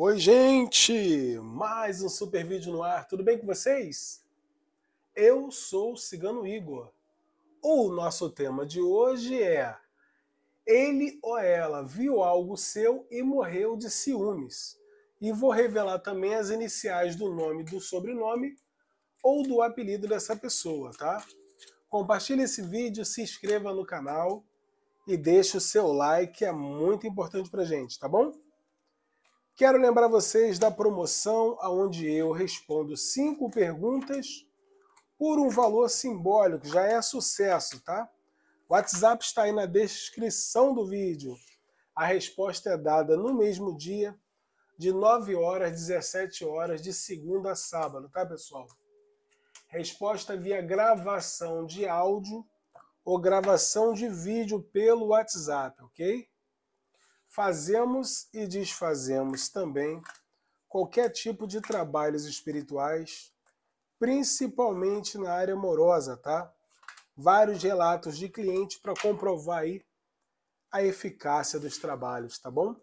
Oi, gente! Mais um super vídeo no ar. Tudo bem com vocês? Eu sou o Cigano Igor. O nosso tema de hoje é Ele ou ela viu algo seu e morreu de ciúmes. E vou revelar também as iniciais do nome, do sobrenome ou do apelido dessa pessoa, tá? Compartilhe esse vídeo, se inscreva no canal e deixe o seu like, é muito importante pra gente, tá bom? Quero lembrar vocês da promoção onde eu respondo cinco perguntas por um valor simbólico, já é sucesso, tá? O WhatsApp está aí na descrição do vídeo. A resposta é dada no mesmo dia, de 9 horas, 17 horas, de segunda a sábado, tá, pessoal? Resposta via gravação de áudio ou gravação de vídeo pelo WhatsApp, ok? Fazemos e desfazemos também qualquer tipo de trabalhos espirituais, principalmente na área amorosa, tá? Vários relatos de clientes para comprovar aí a eficácia dos trabalhos, tá bom?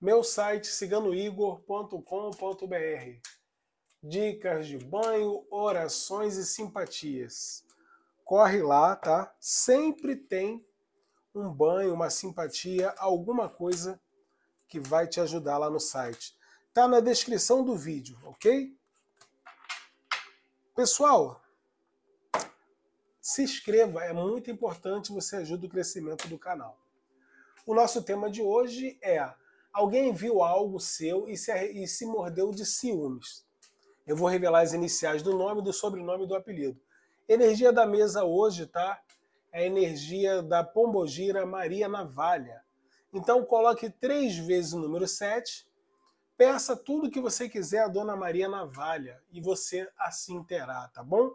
Meu site ciganoigor.com.br. Dicas de banho, orações e simpatias. Corre lá, tá? Sempre tem um banho, uma simpatia, alguma coisa que vai te ajudar lá no site. Tá na descrição do vídeo, ok? Pessoal, se inscreva, é muito importante, você ajuda o crescimento do canal. O nosso tema de hoje é: alguém viu algo seu e se, e se mordeu de ciúmes. Eu vou revelar as iniciais do nome, do sobrenome e do apelido. Energia da mesa hoje, tá? a energia da pombogira Maria Navalha. Então coloque três vezes o número 7, peça tudo que você quiser à Dona Maria Navalha e você assim terá, tá bom?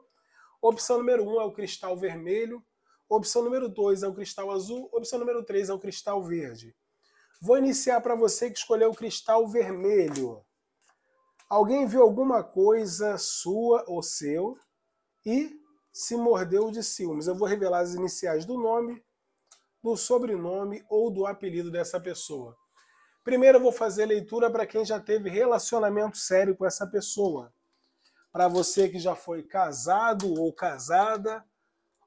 Opção número 1 um é o cristal vermelho, opção número 2 é o cristal azul, opção número 3 é o cristal verde. Vou iniciar para você que escolheu o cristal vermelho. Alguém viu alguma coisa sua ou seu e se mordeu de ciúmes. Eu vou revelar as iniciais do nome, do sobrenome ou do apelido dessa pessoa. Primeiro eu vou fazer leitura para quem já teve relacionamento sério com essa pessoa. Para você que já foi casado ou casada,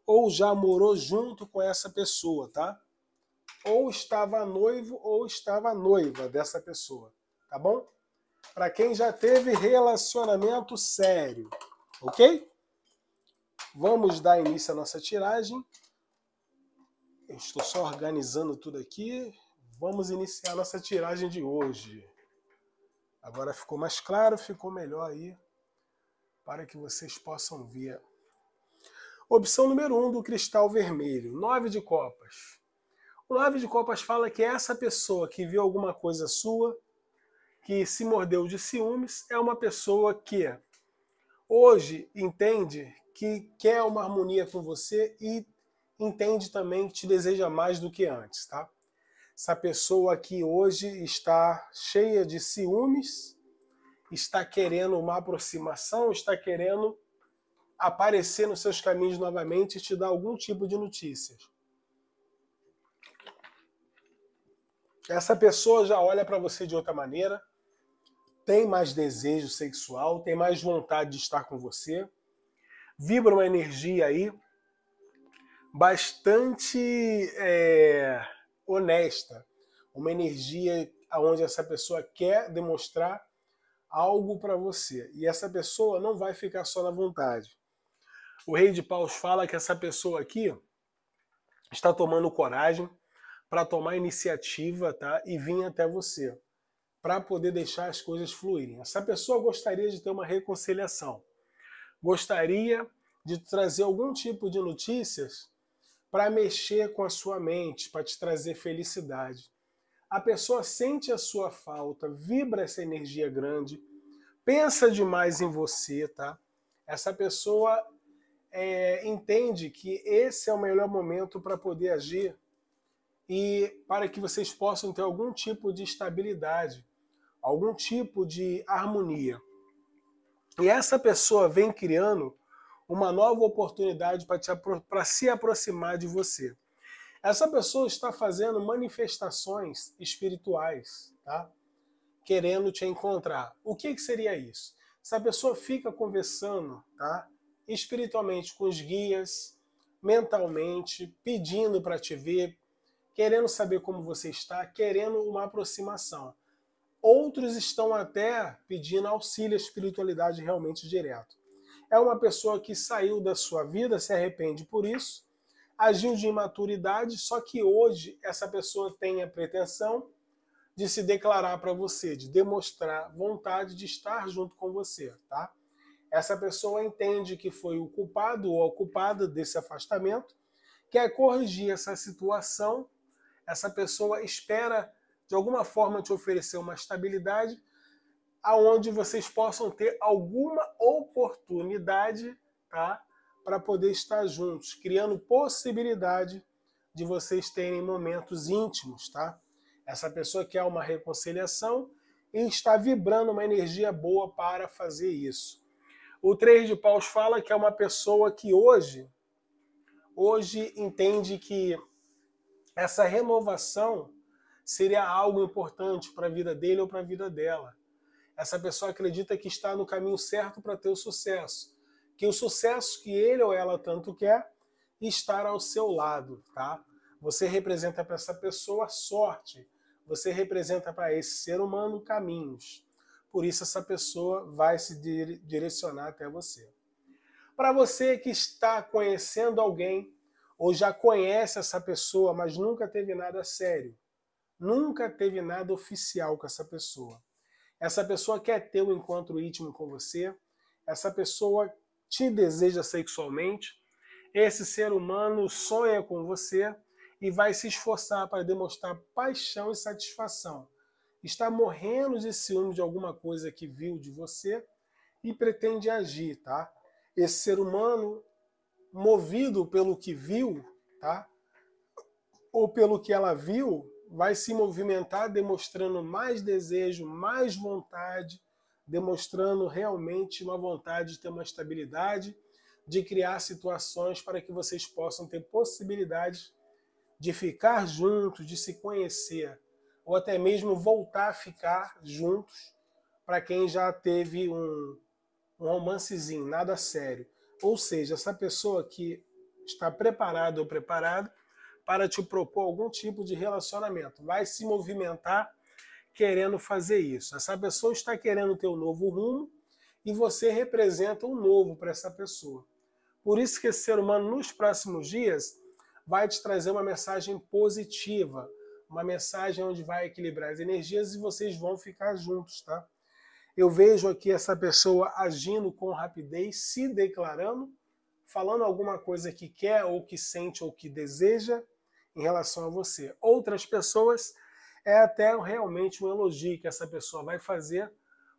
ou já morou junto com essa pessoa, tá? Ou estava noivo ou estava noiva dessa pessoa, tá bom? Para quem já teve relacionamento sério, ok? Vamos dar início à nossa tiragem. Eu estou só organizando tudo aqui. Vamos iniciar a nossa tiragem de hoje. Agora ficou mais claro, ficou melhor aí para que vocês possam ver. Opção número 1 um do cristal vermelho, nove de copas. O nove de copas fala que essa pessoa que viu alguma coisa sua, que se mordeu de ciúmes, é uma pessoa que hoje entende que quer uma harmonia com você e entende também que te deseja mais do que antes, tá? Essa pessoa aqui hoje está cheia de ciúmes, está querendo uma aproximação, está querendo aparecer nos seus caminhos novamente e te dar algum tipo de notícias. Essa pessoa já olha para você de outra maneira, tem mais desejo sexual, tem mais vontade de estar com você vibra uma energia aí bastante é, honesta, uma energia onde essa pessoa quer demonstrar algo para você e essa pessoa não vai ficar só na vontade. O Rei de Paus fala que essa pessoa aqui está tomando coragem para tomar iniciativa, tá? E vir até você para poder deixar as coisas fluírem. Essa pessoa gostaria de ter uma reconciliação gostaria de trazer algum tipo de notícias para mexer com a sua mente, para te trazer felicidade. A pessoa sente a sua falta, vibra essa energia grande, pensa demais em você, tá? Essa pessoa é, entende que esse é o melhor momento para poder agir e para que vocês possam ter algum tipo de estabilidade, algum tipo de harmonia. E essa pessoa vem criando uma nova oportunidade para se aproximar de você. Essa pessoa está fazendo manifestações espirituais, tá? Querendo te encontrar. O que, que seria isso? Essa pessoa fica conversando, tá? Espiritualmente com os guias, mentalmente, pedindo para te ver, querendo saber como você está, querendo uma aproximação. Outros estão até pedindo auxílio à espiritualidade realmente direto. É uma pessoa que saiu da sua vida, se arrepende por isso, agiu de imaturidade, só que hoje essa pessoa tem a pretensão de se declarar para você, de demonstrar vontade de estar junto com você, tá? Essa pessoa entende que foi o culpado ou a culpada desse afastamento, quer corrigir essa situação, essa pessoa espera de alguma forma te oferecer uma estabilidade aonde vocês possam ter alguma oportunidade, tá? Para poder estar juntos, criando possibilidade de vocês terem momentos íntimos, tá? Essa pessoa quer uma reconciliação e está vibrando uma energia boa para fazer isso. O Três de Paus fala que é uma pessoa que hoje, hoje entende que essa renovação seria algo importante para a vida dele ou para a vida dela. Essa pessoa acredita que está no caminho certo para ter o sucesso, que o sucesso que ele ou ela tanto quer estar ao seu lado, tá? Você representa para essa pessoa sorte, você representa para esse ser humano caminhos. Por isso essa pessoa vai se direcionar até você. Para você que está conhecendo alguém ou já conhece essa pessoa, mas nunca teve nada sério, nunca teve nada oficial com essa pessoa. Essa pessoa quer ter um encontro íntimo com você, essa pessoa te deseja sexualmente, esse ser humano sonha com você e vai se esforçar para demonstrar paixão e satisfação. Está morrendo de ciúme de alguma coisa que viu de você e pretende agir, tá? Esse ser humano, movido pelo que viu, tá? Ou pelo que ela viu, vai se movimentar demonstrando mais desejo, mais vontade, demonstrando realmente uma vontade de ter uma estabilidade, de criar situações para que vocês possam ter possibilidades de ficar juntos, de se conhecer, ou até mesmo voltar a ficar juntos, para quem já teve um, um romancezinho, nada sério. Ou seja, essa pessoa que está preparada ou preparada para te propor algum tipo de relacionamento. Vai se movimentar querendo fazer isso. Essa pessoa está querendo ter um novo rumo e você representa um novo para essa pessoa. Por isso que esse ser humano nos próximos dias vai te trazer uma mensagem positiva, uma mensagem onde vai equilibrar as energias e vocês vão ficar juntos, tá? Eu vejo aqui essa pessoa agindo com rapidez, se declarando, falando alguma coisa que quer ou que sente ou que deseja em relação a você. Outras pessoas é até realmente um elogio que essa pessoa vai fazer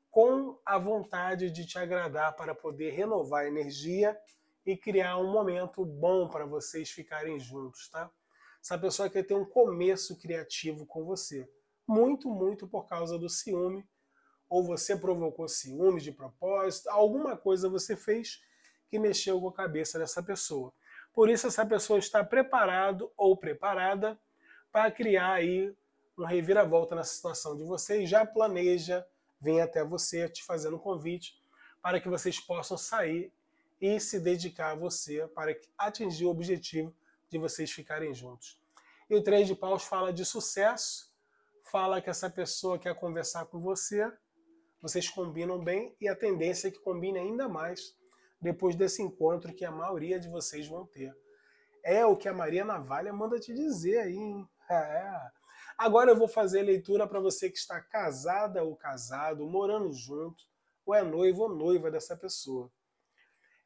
com a vontade de te agradar para poder renovar a energia e criar um momento bom para vocês ficarem juntos, tá? Essa pessoa quer ter um começo criativo com você, muito, muito por causa do ciúme, ou você provocou ciúme de propósito, alguma coisa você fez que mexeu com a cabeça dessa pessoa. Por isso essa pessoa está preparado ou preparada para criar aí um reviravolta na situação de vocês, já planeja vir até você te fazendo um convite para que vocês possam sair e se dedicar a você para atingir o objetivo de vocês ficarem juntos. E o Três de Paus fala de sucesso, fala que essa pessoa quer conversar com você, vocês combinam bem e a tendência é que combine ainda mais depois desse encontro que a maioria de vocês vão ter. É o que a Maria Navalha manda te dizer aí, hein? É. Agora eu vou fazer a leitura para você que está casada ou casado, morando junto, ou é noivo ou noiva dessa pessoa.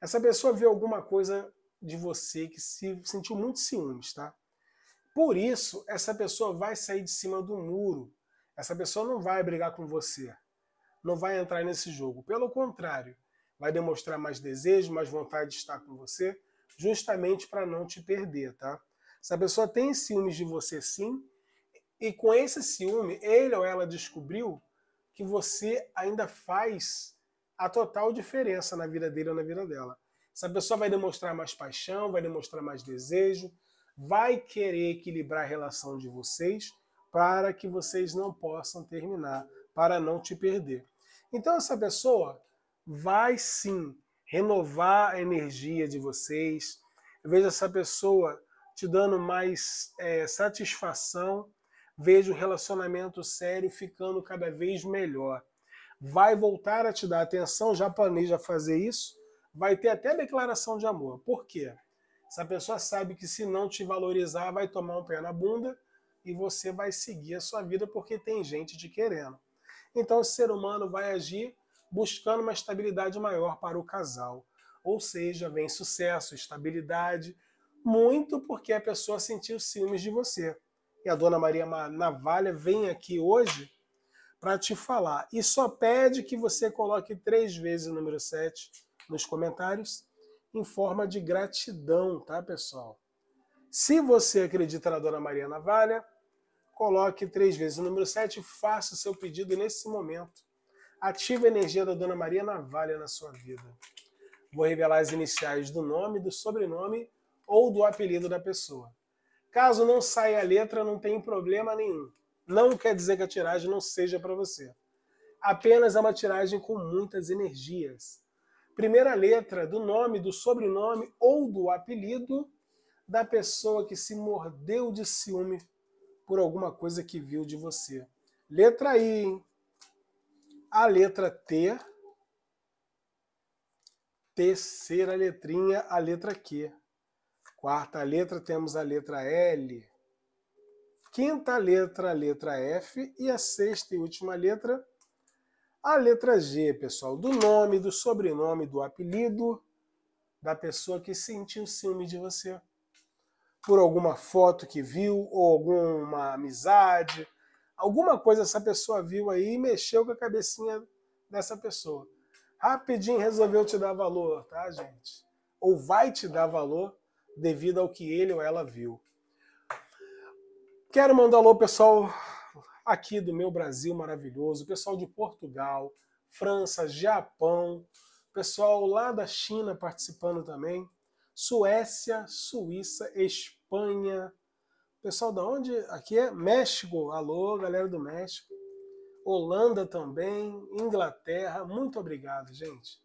Essa pessoa viu alguma coisa de você que se sentiu muito ciúmes, tá? Por isso, essa pessoa vai sair de cima do muro. Essa pessoa não vai brigar com você. Não vai entrar nesse jogo. Pelo contrário, vai demonstrar mais desejo, mais vontade de estar com você, justamente para não te perder, tá? Se a pessoa tem ciúmes de você sim, e com esse ciúme, ele ou ela descobriu que você ainda faz a total diferença na vida dele ou na vida dela. Essa pessoa vai demonstrar mais paixão, vai demonstrar mais desejo, vai querer equilibrar a relação de vocês para que vocês não possam terminar, para não te perder. Então essa pessoa vai sim renovar a energia de vocês. Veja essa pessoa te dando mais é, satisfação, veja o relacionamento sério ficando cada vez melhor. Vai voltar a te dar atenção, já planeja fazer isso, vai ter até declaração de amor. Por quê? Essa pessoa sabe que se não te valorizar, vai tomar um pé na bunda e você vai seguir a sua vida porque tem gente te querendo. Então, o ser humano vai agir buscando uma estabilidade maior para o casal. Ou seja, vem sucesso, estabilidade, muito porque a pessoa sentiu ciúmes de você. E a dona Maria Navalha vem aqui hoje para te falar. E só pede que você coloque três vezes o número 7 nos comentários em forma de gratidão, tá, pessoal? Se você acredita na Dona Maria Navalha, coloque três vezes o número 7 e faça o seu pedido nesse momento. Ativa a energia da Dona Maria Navalha na sua vida. Vou revelar as iniciais do nome, do sobrenome ou do apelido da pessoa. Caso não saia a letra, não tem problema nenhum. Não quer dizer que a tiragem não seja para você. Apenas é uma tiragem com muitas energias. Primeira letra do nome, do sobrenome ou do apelido da pessoa que se mordeu de ciúme por alguma coisa que viu de você. Letra I, hein? A letra T, terceira letrinha, a letra Q. Quarta letra, temos a letra L. Quinta letra, a letra F. E a sexta e última letra, a letra G, pessoal. Do nome, do sobrenome, do apelido da pessoa que sentiu ciúme de você. Por alguma foto que viu, ou alguma amizade, Alguma coisa essa pessoa viu aí e mexeu com a cabecinha dessa pessoa. Rapidinho resolveu te dar valor, tá, gente? Ou vai te dar valor devido ao que ele ou ela viu. Quero mandar alô, pessoal aqui do meu Brasil maravilhoso, pessoal de Portugal, França, Japão, pessoal lá da China participando também, Suécia, Suíça, Espanha, Pessoal da onde? Aqui é México. Alô, galera do México. Holanda também, Inglaterra. Muito obrigado, gente.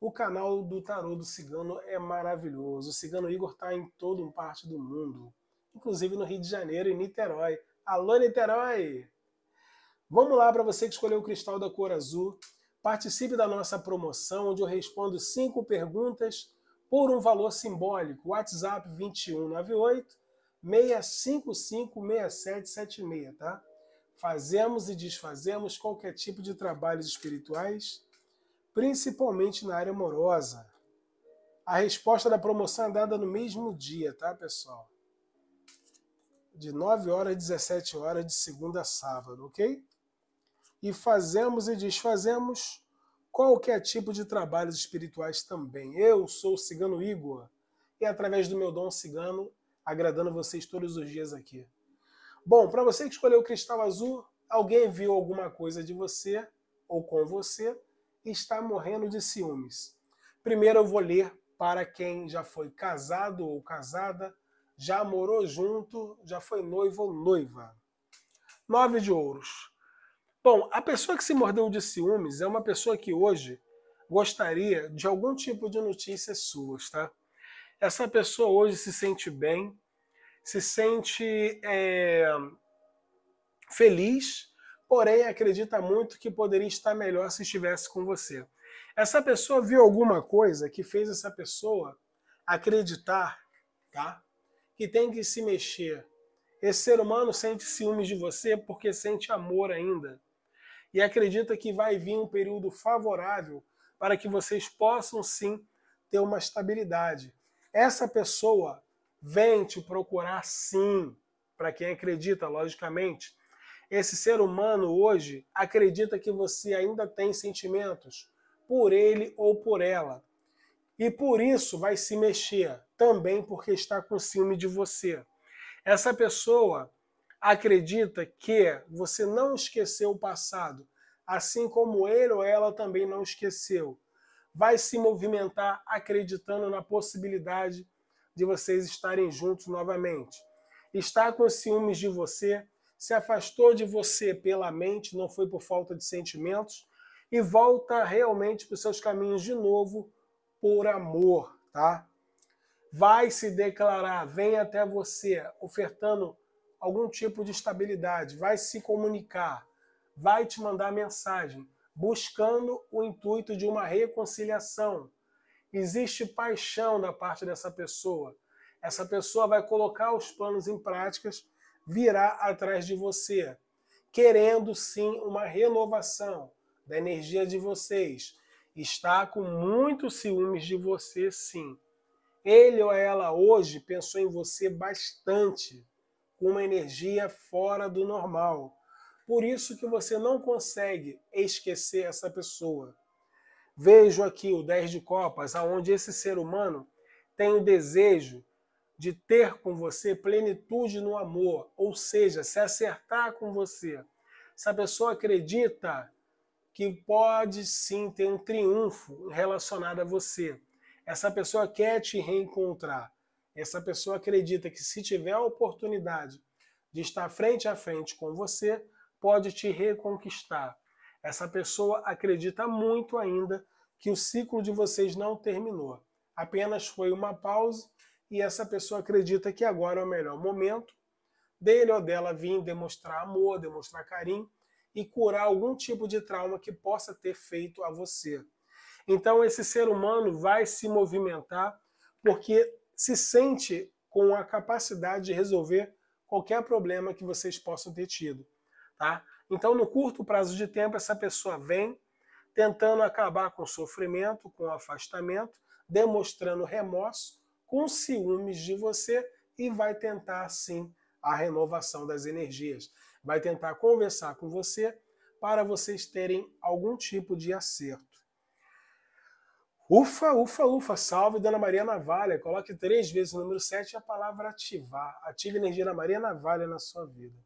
O canal do Tarô do Cigano é maravilhoso. O Cigano Igor está em toda parte do mundo, inclusive no Rio de Janeiro e Niterói. Alô, Niterói! Vamos lá para você que escolheu o cristal da cor azul. Participe da nossa promoção, onde eu respondo cinco perguntas por um valor simbólico. WhatsApp 2198 6556776, tá? Fazemos e desfazemos qualquer tipo de trabalhos espirituais, principalmente na área amorosa. A resposta da promoção é dada no mesmo dia, tá, pessoal? De 9 horas às 17 horas, de segunda a sábado, ok? E fazemos e desfazemos qualquer tipo de trabalhos espirituais também. Eu sou o Cigano Igor e através do meu dom cigano agradando vocês todos os dias aqui. Bom, para você que escolheu o cristal azul, alguém viu alguma coisa de você ou com você e está morrendo de ciúmes. Primeiro eu vou ler para quem já foi casado ou casada, já morou junto, já foi noivo ou noiva. Nove de ouros. Bom, a pessoa que se mordeu de ciúmes é uma pessoa que hoje gostaria de algum tipo de notícia sua, tá? essa pessoa hoje se sente bem, se sente é, feliz, porém acredita muito que poderia estar melhor se estivesse com você. Essa pessoa viu alguma coisa que fez essa pessoa acreditar, tá? Que tem que se mexer. Esse ser humano sente ciúmes de você porque sente amor ainda. E acredita que vai vir um período favorável para que vocês possam sim ter uma estabilidade. Essa pessoa vem te procurar sim, para quem acredita, logicamente. Esse ser humano hoje acredita que você ainda tem sentimentos por ele ou por ela. E por isso vai se mexer, também porque está com ciúme de você. Essa pessoa acredita que você não esqueceu o passado, assim como ele ou ela também não esqueceu vai se movimentar acreditando na possibilidade de vocês estarem juntos novamente. Está com ciúmes de você, se afastou de você pela mente, não foi por falta de sentimentos, e volta realmente para os seus caminhos de novo por amor, tá? Vai se declarar, vem até você, ofertando algum tipo de estabilidade, vai se comunicar, vai te mandar mensagem buscando o intuito de uma reconciliação. Existe paixão da parte dessa pessoa. Essa pessoa vai colocar os planos em práticas, virá atrás de você, querendo sim uma renovação da energia de vocês. Está com muitos ciúmes de você, sim. Ele ou ela hoje pensou em você bastante, com uma energia fora do normal por isso que você não consegue esquecer essa pessoa. Vejo aqui o 10 de copas, aonde esse ser humano tem o desejo de ter com você plenitude no amor, ou seja, se acertar com você. essa pessoa acredita que pode sim ter um triunfo relacionado a você. Essa pessoa quer te reencontrar. Essa pessoa acredita que se tiver a oportunidade de estar frente a frente com você, pode te reconquistar. Essa pessoa acredita muito ainda que o ciclo de vocês não terminou. Apenas foi uma pausa e essa pessoa acredita que agora é o melhor momento dele ou dela vir demonstrar amor, demonstrar carinho e curar algum tipo de trauma que possa ter feito a você. Então esse ser humano vai se movimentar porque se sente com a capacidade de resolver qualquer problema que vocês possam ter tido. Tá? Então, no curto prazo de tempo, essa pessoa vem tentando acabar com o sofrimento, com o afastamento, demonstrando remorso, com ciúmes de você e vai tentar sim a renovação das energias. Vai tentar conversar com você para vocês terem algum tipo de acerto. Ufa, ufa, ufa, salve Dona Maria Navalha. Coloque três vezes o número 7 e a palavra ativar. Ative energia da Maria Navalha na sua vida.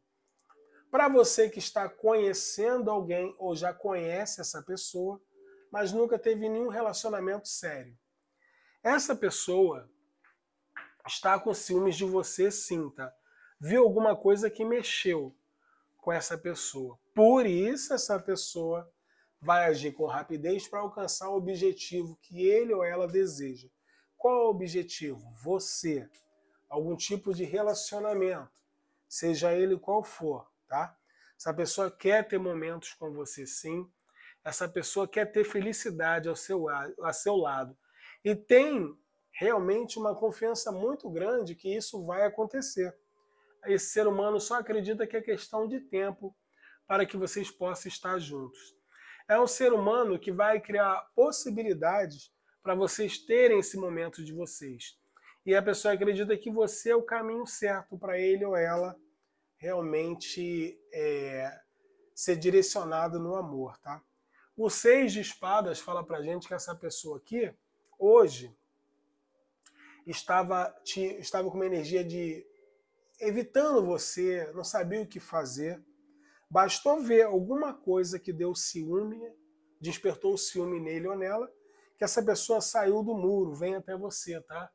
Para você que está conhecendo alguém ou já conhece essa pessoa, mas nunca teve nenhum relacionamento sério. Essa pessoa está com ciúmes de você, sim, tá? Viu alguma coisa que mexeu com essa pessoa. Por isso, essa pessoa vai agir com rapidez para alcançar o objetivo que ele ou ela deseja. Qual é o objetivo? Você. Algum tipo de relacionamento, seja ele qual for tá? Essa pessoa quer ter momentos com você, sim. Essa pessoa quer ter felicidade ao seu, ao seu lado. E tem realmente uma confiança muito grande que isso vai acontecer. Esse ser humano só acredita que é questão de tempo para que vocês possam estar juntos. É um ser humano que vai criar possibilidades para vocês terem esse momento de vocês. E a pessoa acredita que você é o caminho certo para ele ou ela realmente é, ser direcionado no amor, tá? O seis de espadas fala pra gente que essa pessoa aqui, hoje, estava, te, estava com uma energia de evitando você, não sabia o que fazer. Bastou ver alguma coisa que deu ciúme, despertou o ciúme nele ou nela, que essa pessoa saiu do muro, vem até você, tá?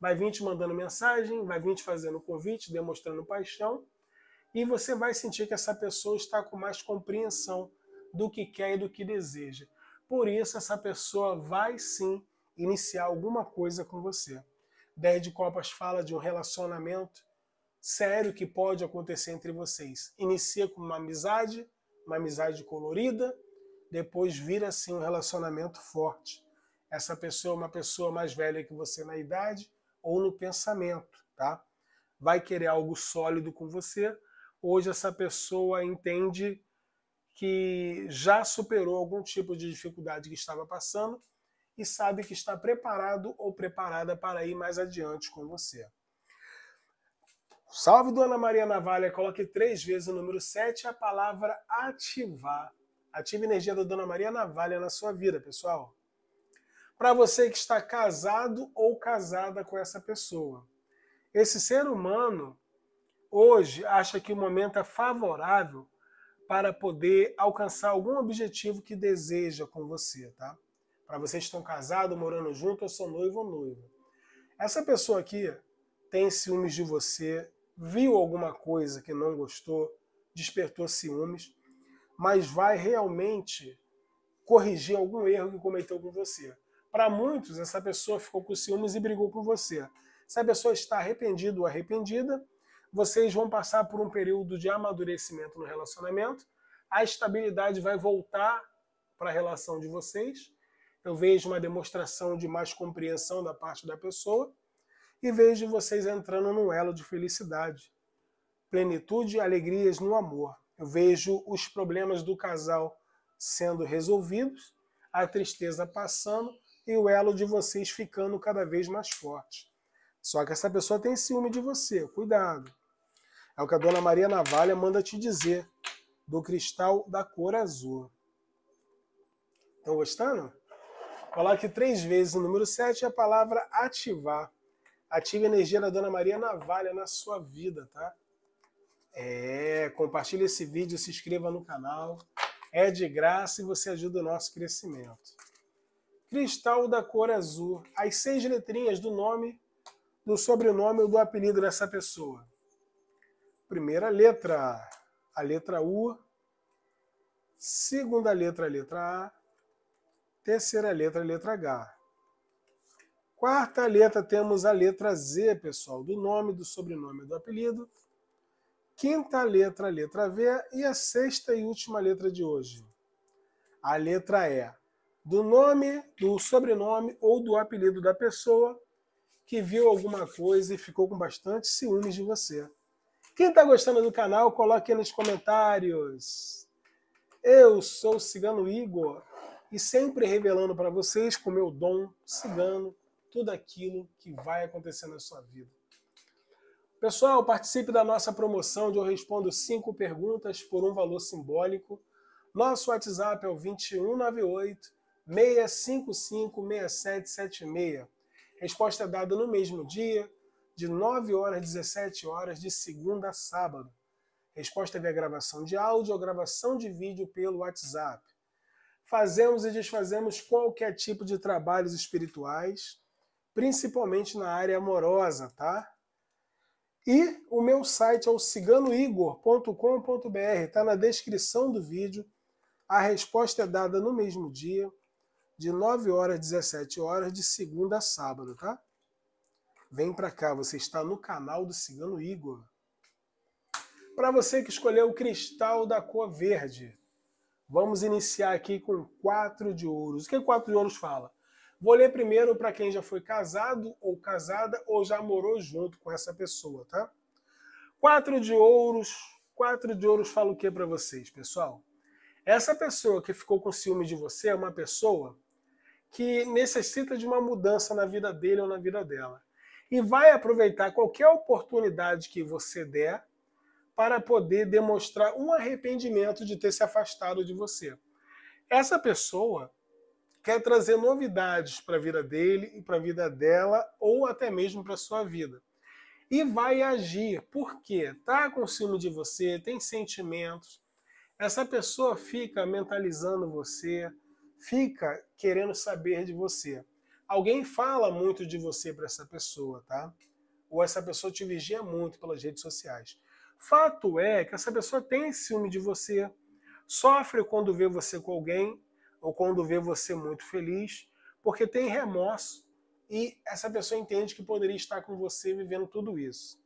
Vai vir te mandando mensagem, vai vir te fazendo convite, demonstrando paixão, e você vai sentir que essa pessoa está com mais compreensão do que quer e do que deseja. Por isso, essa pessoa vai sim iniciar alguma coisa com você. 10 de Copas fala de um relacionamento sério que pode acontecer entre vocês. Inicia com uma amizade, uma amizade colorida, depois vira assim um relacionamento forte. Essa pessoa é uma pessoa mais velha que você na idade ou no pensamento, tá? Vai querer algo sólido com você, hoje essa pessoa entende que já superou algum tipo de dificuldade que estava passando e sabe que está preparado ou preparada para ir mais adiante com você. Salve Dona Maria Navalha, coloque três vezes o número 7 a palavra ativar. Ative a energia da Dona Maria Navalha na sua vida, pessoal. Para você que está casado ou casada com essa pessoa. Esse ser humano, hoje acha que o momento é favorável para poder alcançar algum objetivo que deseja com você, tá? Para vocês que estão casados, morando junto, eu sou noivo ou noiva. Essa pessoa aqui tem ciúmes de você, viu alguma coisa que não gostou, despertou ciúmes, mas vai realmente corrigir algum erro que cometeu com você. Para muitos, essa pessoa ficou com ciúmes e brigou com você. Essa pessoa está arrependida ou arrependida, vocês vão passar por um período de amadurecimento no relacionamento, a estabilidade vai voltar para a relação de vocês. Eu vejo uma demonstração de mais compreensão da parte da pessoa e vejo vocês entrando num elo de felicidade, plenitude e alegrias no amor. Eu vejo os problemas do casal sendo resolvidos, a tristeza passando e o elo de vocês ficando cada vez mais forte. Só que essa pessoa tem ciúme de você, cuidado. É o que a dona Maria Navalha manda te dizer, do cristal da cor azul. Estão gostando? Coloque três vezes o número 7 e é a palavra ativar. Ative a energia da Dona Maria Navalha na sua vida, tá? É, compartilhe esse vídeo, se inscreva no canal. É de graça e você ajuda o nosso crescimento. Cristal da cor azul. As seis letrinhas do nome, do sobrenome ou do apelido dessa pessoa. Primeira letra, a letra U. Segunda letra, a letra A. Terceira letra, a letra H. Quarta letra, temos a letra Z, pessoal, do nome, do sobrenome, do apelido. Quinta letra, a letra V. E a sexta e última letra de hoje, a letra E. Do nome, do sobrenome ou do apelido da pessoa que viu alguma coisa e ficou com bastante ciúmes de você. Quem está gostando do canal, coloque aí nos comentários. Eu sou o Cigano Igor e sempre revelando para vocês, com meu dom cigano, tudo aquilo que vai acontecer na sua vida. Pessoal, participe da nossa promoção onde eu respondo cinco perguntas por um valor simbólico. Nosso WhatsApp é o 2198 655 6776. Resposta dada no mesmo dia de 9 horas às 17 horas, de segunda a sábado. Resposta via gravação de áudio ou gravação de vídeo pelo WhatsApp. Fazemos e desfazemos qualquer tipo de trabalhos espirituais, principalmente na área amorosa, tá? E o meu site é o ciganoigor.com.br, está na descrição do vídeo. A resposta é dada no mesmo dia, de 9 horas às 17 horas, de segunda a sábado, tá? Vem para cá, você está no canal do Cigano Igor. Para você que escolheu o cristal da cor verde, vamos iniciar aqui com quatro de ouros. O que quatro de ouros fala? Vou ler primeiro para quem já foi casado ou casada ou já morou junto com essa pessoa, tá? Quatro de ouros, quatro de ouros fala o que para vocês, pessoal? Essa pessoa que ficou com ciúme de você é uma pessoa que necessita de uma mudança na vida dele ou na vida dela e vai aproveitar qualquer oportunidade que você der para poder demonstrar um arrependimento de ter se afastado de você. Essa pessoa quer trazer novidades para a vida dele e para a vida dela ou até mesmo para a sua vida. E vai agir, porque tá com ciúme de você, tem sentimentos. Essa pessoa fica mentalizando você, fica querendo saber de você alguém fala muito de você para essa pessoa, tá? Ou essa pessoa te vigia muito pelas redes sociais. Fato é que essa pessoa tem ciúme de você, sofre quando vê você com alguém ou quando vê você muito feliz, porque tem remorso e essa pessoa entende que poderia estar com você vivendo tudo isso.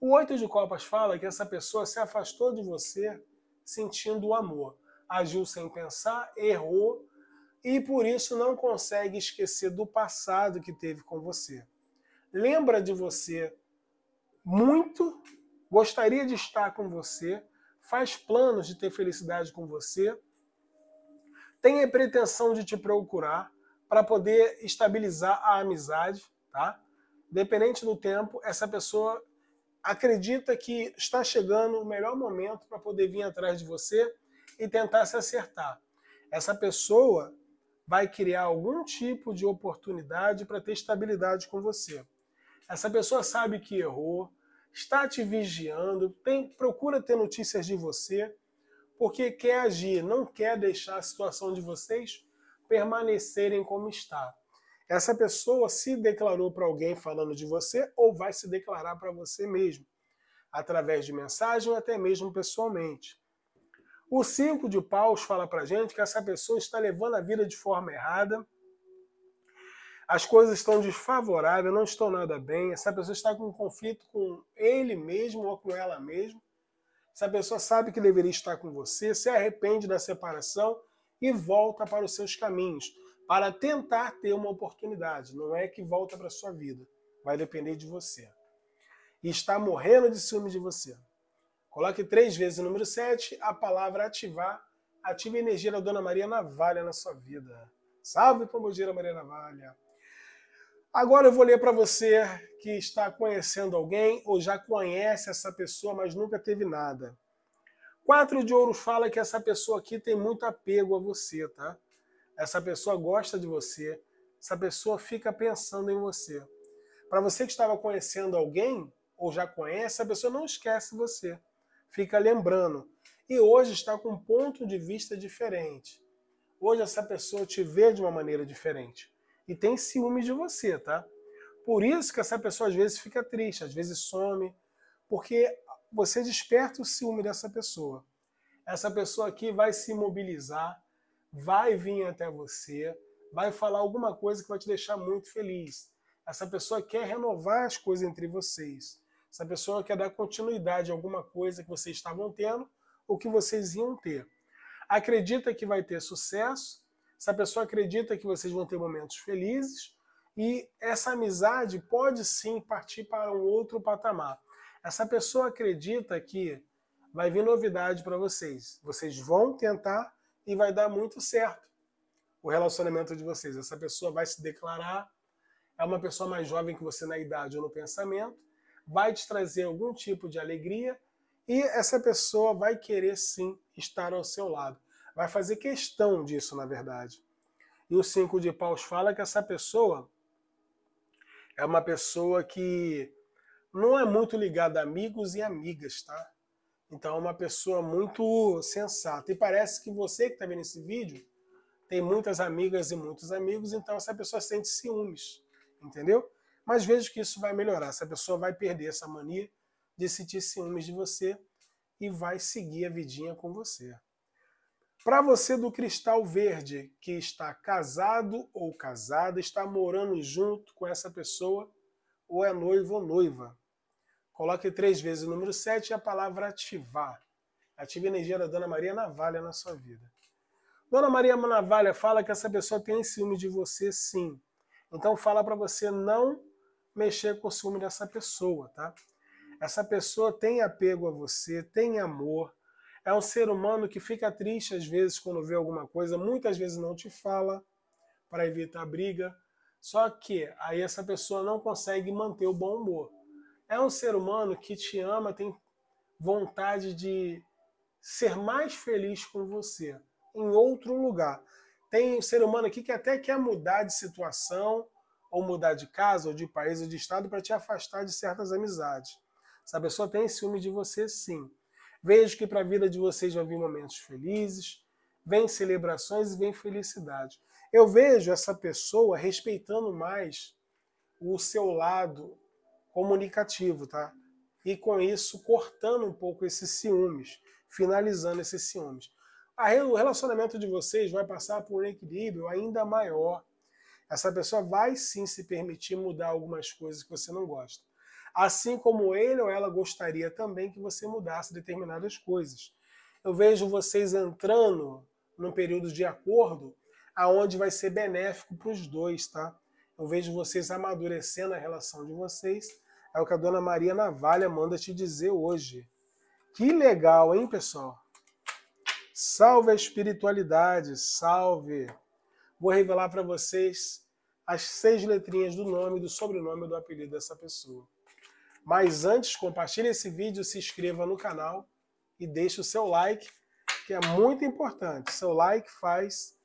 O Oito de Copas fala que essa pessoa se afastou de você sentindo o amor, agiu sem pensar, errou e por isso não consegue esquecer do passado que teve com você. Lembra de você muito, gostaria de estar com você, faz planos de ter felicidade com você, tem a pretensão de te procurar para poder estabilizar a amizade, tá? Dependente do tempo, essa pessoa acredita que está chegando o melhor momento para poder vir atrás de você e tentar se acertar. Essa pessoa vai criar algum tipo de oportunidade para ter estabilidade com você. Essa pessoa sabe que errou, está te vigiando, tem, procura ter notícias de você, porque quer agir, não quer deixar a situação de vocês permanecerem como está. Essa pessoa se declarou para alguém falando de você ou vai se declarar para você mesmo, através de mensagem ou até mesmo pessoalmente. O cinco de paus fala para gente que essa pessoa está levando a vida de forma errada, as coisas estão desfavoráveis, não estão nada bem, essa pessoa está com um conflito com ele mesmo ou com ela mesma, essa pessoa sabe que deveria estar com você, se arrepende da separação e volta para os seus caminhos, para tentar ter uma oportunidade, não é que volta para a sua vida, vai depender de você. E está morrendo de ciúme de você. Coloque três vezes o número 7, a palavra ativar. Ative a energia da Dona Maria Navalha na sua vida. Salve, Pombogira Maria Navalha. Agora eu vou ler para você que está conhecendo alguém ou já conhece essa pessoa, mas nunca teve nada. Quatro de ouro fala que essa pessoa aqui tem muito apego a você, tá? Essa pessoa gosta de você, essa pessoa fica pensando em você. Para você que estava conhecendo alguém ou já conhece, a pessoa não esquece você fica lembrando. E hoje está com um ponto de vista diferente. Hoje essa pessoa te vê de uma maneira diferente. E tem ciúme de você, tá? Por isso que essa pessoa às vezes fica triste, às vezes some, porque você desperta o ciúme dessa pessoa. Essa pessoa aqui vai se mobilizar, vai vir até você, vai falar alguma coisa que vai te deixar muito feliz. Essa pessoa quer renovar as coisas entre vocês. Essa pessoa quer dar continuidade a alguma coisa que vocês estavam tendo ou que vocês iam ter. Acredita que vai ter sucesso, essa pessoa acredita que vocês vão ter momentos felizes e essa amizade pode sim partir para um outro patamar. Essa pessoa acredita que vai vir novidade para vocês. Vocês vão tentar e vai dar muito certo o relacionamento de vocês. Essa pessoa vai se declarar, é uma pessoa mais jovem que você na idade ou no pensamento vai te trazer algum tipo de alegria e essa pessoa vai querer sim estar ao seu lado. Vai fazer questão disso, na verdade. E o cinco de paus fala que essa pessoa é uma pessoa que não é muito ligada a amigos e amigas, tá? Então é uma pessoa muito sensata. E parece que você que está vendo esse vídeo tem muitas amigas e muitos amigos, então essa pessoa sente ciúmes, entendeu? Mas vejo que isso vai melhorar. Essa pessoa vai perder essa mania de sentir ciúmes de você e vai seguir a vidinha com você. Para você do cristal verde que está casado ou casada, está morando junto com essa pessoa, ou é noivo ou noiva. Coloque três vezes o número 7 e a palavra ativar. Ative a energia da Dona Maria Navalha na sua vida. Dona Maria Navalha fala que essa pessoa tem ciúme de você, sim. Então fala para você não mexer com o ciúme dessa pessoa, tá? Essa pessoa tem apego a você, tem amor, é um ser humano que fica triste às vezes quando vê alguma coisa, muitas vezes não te fala para evitar a briga, só que aí essa pessoa não consegue manter o bom humor. É um ser humano que te ama, tem vontade de ser mais feliz com você em outro lugar. Tem um ser humano aqui que até quer mudar de situação, ou mudar de casa, ou de país, ou de estado para te afastar de certas amizades. Essa pessoa tem ciúme de você, sim. Vejo que para a vida de vocês já vir momentos felizes, vem celebrações e vem felicidade. Eu vejo essa pessoa respeitando mais o seu lado comunicativo, tá? E com isso cortando um pouco esses ciúmes, finalizando esses ciúmes. O relacionamento de vocês vai passar por um equilíbrio ainda maior essa pessoa vai sim se permitir mudar algumas coisas que você não gosta. Assim como ele ou ela gostaria também que você mudasse determinadas coisas. Eu vejo vocês entrando num período de acordo aonde vai ser benéfico para os dois, tá? Eu vejo vocês amadurecendo a relação de vocês. É o que a dona Maria Navalha manda te dizer hoje. Que legal, hein, pessoal? Salve a espiritualidade, salve! Vou revelar para vocês as seis letrinhas do nome, do sobrenome ou do apelido dessa pessoa. Mas antes, compartilhe esse vídeo, se inscreva no canal e deixe o seu like, que é muito importante. seu like faz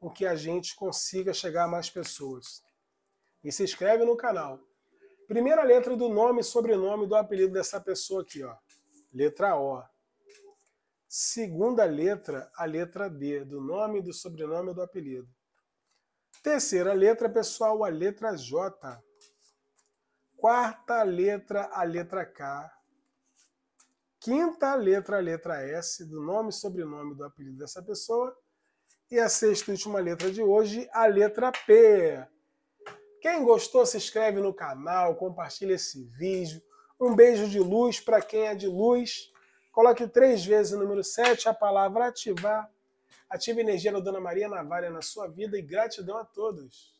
com que a gente consiga chegar a mais pessoas. E se inscreve no canal. Primeira letra do nome e sobrenome do apelido dessa pessoa aqui, ó. Letra O. Segunda letra, a letra D, do nome, do sobrenome e do apelido. Terceira letra, pessoal, a letra J. Quarta letra, a letra K. Quinta letra, a letra S, do nome e sobrenome do apelido dessa pessoa. E a sexta e última letra de hoje, a letra P. Quem gostou, se inscreve no canal, compartilha esse vídeo. Um beijo de luz para quem é de luz. Coloque três vezes o número 7, a palavra ativar Ative energia no Dona Maria Navalha na sua vida e gratidão a todos.